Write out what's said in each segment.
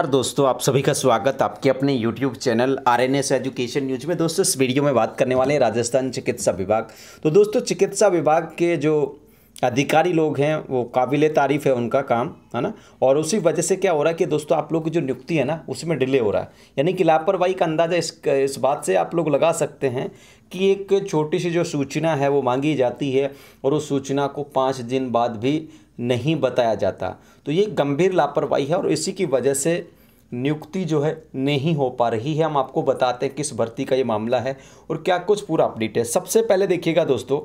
sir दोस्तों आप सभी का स्वागत आपके अपने YouTube channel R N S education news में दोस्तों इस वीडियो में बात करने वाले हैं राजस्थान चिकित्सा विभाग तो दोस्तों चिकित्सा विभाग के जो अधिकारी लोग हैं वो काबिल तारीफ़ है उनका काम है ना और उसी वजह से क्या हो रहा है कि दोस्तों आप लोग की जो नियुक्ति है ना उसमें डिले हो रहा है यानी कि लापरवाही का अंदाज़ा इस इस बात से आप लोग लगा सकते हैं कि एक छोटी सी जो सूचना है वो मांगी जाती है और उस सूचना को पाँच दिन बाद भी नहीं बताया जाता तो ये गंभीर लापरवाही है और इसी की वजह से नियुक्ति जो है नहीं हो पा रही है हम आपको बताते हैं किस भर्ती का ये मामला है और क्या कुछ पूरा अपडेट है सबसे पहले देखिएगा दोस्तों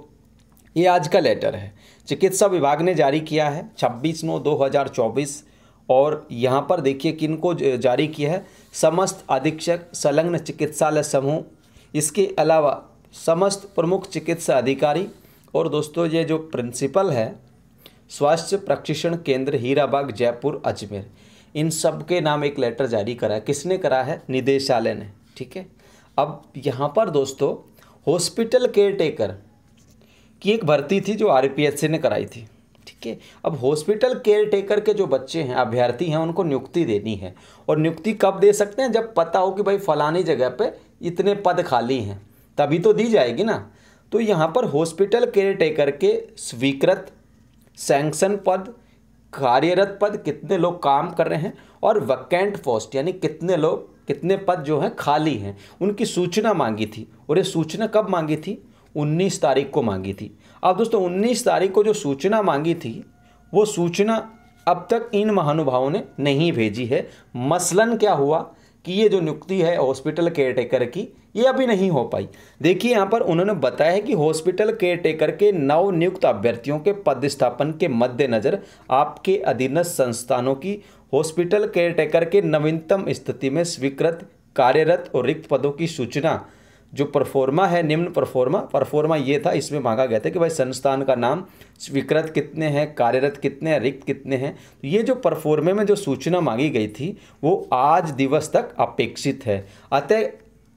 ये आज का लेटर है चिकित्सा विभाग ने जारी किया है 26 नौ 2024 और यहाँ पर देखिए किन को जारी किया है समस्त अधीक्षक संलग्न चिकित्सालय समूह इसके अलावा समस्त प्रमुख चिकित्सा अधिकारी और दोस्तों ये जो प्रिंसिपल है स्वास्थ्य प्रशिक्षण केंद्र हीराबाग जयपुर अजमेर इन सब के नाम एक लेटर जारी करा है किसने करा है निदेशालय ने ठीक है अब यहाँ पर दोस्तों हॉस्पिटल केयर टेकर की एक भर्ती थी जो आर ने कराई थी ठीक है अब हॉस्पिटल केयर टेकर के जो बच्चे हैं अभ्यर्थी हैं उनको नियुक्ति देनी है और नियुक्ति कब दे सकते हैं जब पता हो कि भाई फलानी जगह पे इतने पद खाली हैं तभी तो दी जाएगी ना तो यहाँ पर हॉस्पिटल केयर टेकर के स्वीकृत सैंक्शन पद कार्यरत पद कितने लोग काम कर रहे हैं और वैकेंट पोस्ट यानी कितने लोग कितने पद जो हैं खाली हैं उनकी सूचना मांगी थी और ये सूचना कब मांगी थी 19 तारीख को मांगी थी अब दोस्तों 19 तारीख को जो सूचना मांगी थी वो सूचना अब तक इन महानुभावों ने नहीं भेजी है मसलन क्या हुआ कि ये जो नियुक्ति है हॉस्पिटल केयर टेकर की ये अभी नहीं हो पाई देखिए यहाँ पर उन्होंने बताया है कि हॉस्पिटल केयर टेकर के नव नियुक्त अभ्यर्थियों के पदस्थापन के मद्देनज़र आपके अधीनस्थ संस्थानों की हॉस्पिटल केयर टेकर के नवीनतम स्थिति में स्वीकृत कार्यरत और रिक्त पदों की सूचना जो परफॉर्मा है निम्न परफॉर्मा परफॉर्मा ये था इसमें मांगा गया था कि भाई संस्थान का नाम स्वीकृत कितने हैं कार्यरत कितने हैं रिक्त कितने हैं तो ये जो परफॉर्मे में जो सूचना मांगी गई थी वो आज दिवस तक अपेक्षित है अतः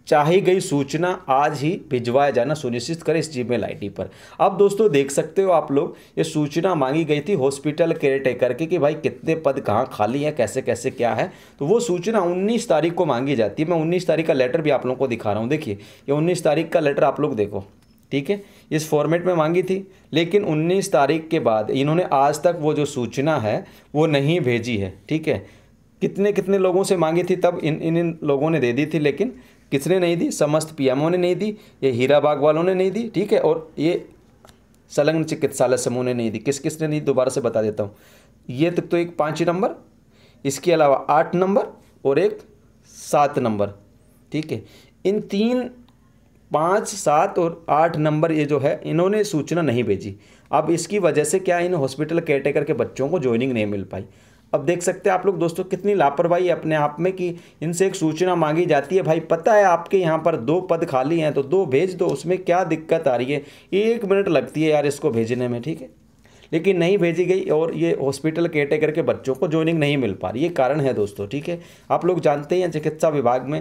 चाही गई सूचना आज ही भिजवाया जाना सुनिश्चित करें इस जीमेल आईडी पर अब दोस्तों देख सकते हो आप लोग ये सूचना मांगी गई थी हॉस्पिटल केयर टेकर की कि भाई कितने पद कहाँ खाली हैं कैसे कैसे क्या है तो वो सूचना 19 तारीख को मांगी जाती है मैं 19 तारीख का लेटर भी आप लोगों को दिखा रहा हूँ देखिए ये उन्नीस तारीख का लेटर आप लोग देखो ठीक है इस फॉर्मेट में मांगी थी लेकिन 19 तारीख के बाद इन्होंने आज तक वो जो सूचना है वो नहीं भेजी है ठीक है कितने कितने लोगों से मांगी थी तब इन इन इन लोगों ने दे दी थी लेकिन किसने नहीं दी समस्त पीएमओ ने नहीं दी ये हीरा बाग वालों ने नहीं दी ठीक है और ये संलग्न चिकित्सालय समूह ने नहीं दी किस किसने नहीं दोबारा से बता देता हूँ ये तक तो एक पाँच नंबर इसके अलावा आठ नंबर और एक सात नंबर ठीक है इन तीन पाँच सात और आठ नंबर ये जो है इन्होंने सूचना नहीं भेजी अब इसकी वजह से क्या इन हॉस्पिटल केयर के बच्चों को ज्वाइनिंग नहीं मिल पाई अब देख सकते हैं आप लोग दोस्तों कितनी लापरवाही अपने आप में कि इनसे एक सूचना मांगी जाती है भाई पता है आपके यहाँ पर दो पद खाली हैं तो दो भेज दो उसमें क्या दिक्कत आ रही है एक मिनट लगती है यार इसको भेजने में ठीक है लेकिन नहीं भेजी गई और ये हॉस्पिटल केटेगर के बच्चों को ज्वाइनिंग नहीं मिल पा रही ये कारण है दोस्तों ठीक है आप लोग जानते हैं चिकित्सा विभाग में